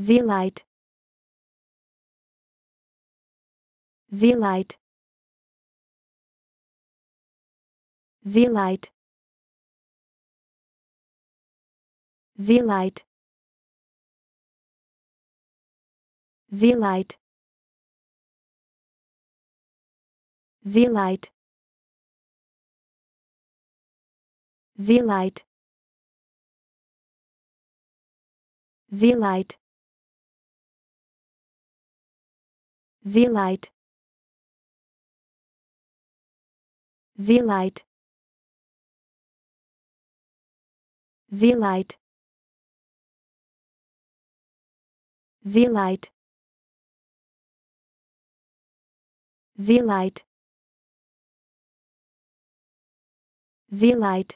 zeolite zeolite zeolite zeolite zeolite zeolite zeolite zeolite zeolite zeolite zeolite zeolite zeolite zeolite